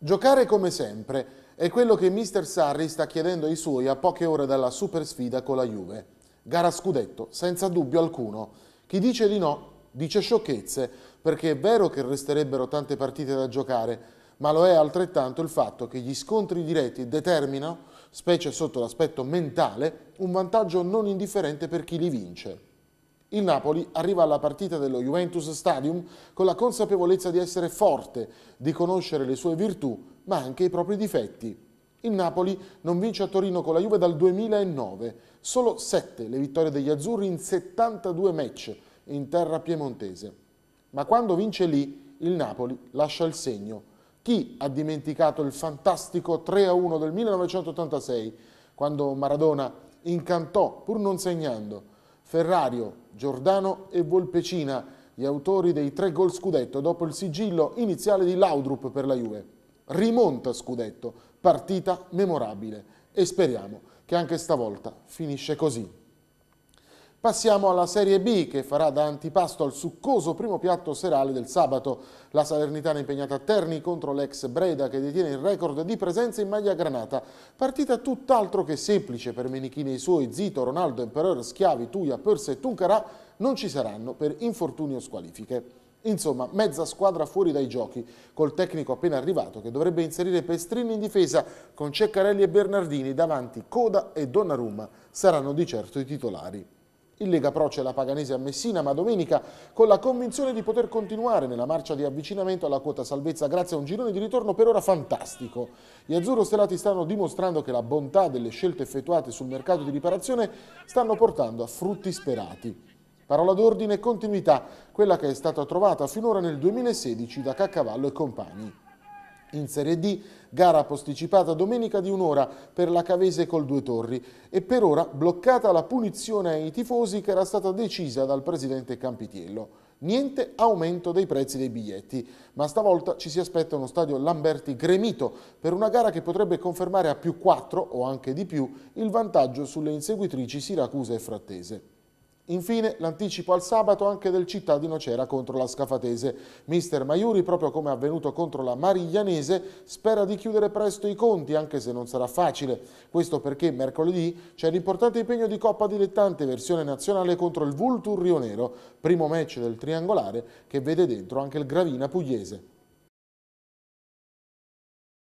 Giocare come sempre è quello che mister Sarri sta chiedendo ai suoi a poche ore dalla super sfida con la Juve. Gara scudetto, senza dubbio alcuno. Chi dice di no dice sciocchezze, perché è vero che resterebbero tante partite da giocare, ma lo è altrettanto il fatto che gli scontri diretti determinano, specie sotto l'aspetto mentale, un vantaggio non indifferente per chi li vince. Il Napoli arriva alla partita dello Juventus Stadium con la consapevolezza di essere forte, di conoscere le sue virtù, ma anche i propri difetti. Il Napoli non vince a Torino con la Juve dal 2009, solo 7 le vittorie degli azzurri in 72 match in terra piemontese. Ma quando vince lì, il Napoli lascia il segno. Chi ha dimenticato il fantastico 3-1 del 1986, quando Maradona incantò pur non segnando? Ferrario, Giordano e Volpecina, gli autori dei tre gol scudetto dopo il sigillo iniziale di Laudrup per la Juve. Rimonta scudetto, partita memorabile e speriamo che anche stavolta finisce così. Passiamo alla Serie B che farà da antipasto al succoso primo piatto serale del sabato. La Salernitana impegnata a Terni contro l'ex Breda che detiene il record di presenza in maglia granata. Partita tutt'altro che semplice per Menichini e i suoi, Zito, Ronaldo, Emperor, Schiavi, Tuia, Perse e Tuncarà non ci saranno per infortuni o squalifiche. Insomma, mezza squadra fuori dai giochi, col tecnico appena arrivato che dovrebbe inserire Pestrini in difesa con Ceccarelli e Bernardini davanti Coda e Donnarumma saranno di certo i titolari. Il Lega Pro c'è la Paganese a Messina, ma domenica con la convinzione di poter continuare nella marcia di avvicinamento alla quota salvezza grazie a un girone di ritorno per ora fantastico. Gli azzurro stellati stanno dimostrando che la bontà delle scelte effettuate sul mercato di riparazione stanno portando a frutti sperati. Parola d'ordine e continuità, quella che è stata trovata finora nel 2016 da Caccavallo e compagni. In Serie D, gara posticipata domenica di un'ora per la Cavese col Due Torri e per ora bloccata la punizione ai tifosi che era stata decisa dal presidente Campitiello. Niente aumento dei prezzi dei biglietti, ma stavolta ci si aspetta uno stadio Lamberti gremito per una gara che potrebbe confermare a più 4 o anche di più il vantaggio sulle inseguitrici Siracusa e Frattese. Infine l'anticipo al sabato anche del Città di Nocera contro la Scafatese. Mister Maiuri, proprio come avvenuto contro la Mariglianese, spera di chiudere presto i conti, anche se non sarà facile. Questo perché mercoledì c'è l'importante impegno di Coppa Dilettante versione nazionale contro il Vultur Rionero, primo match del triangolare che vede dentro anche il Gravina Pugliese.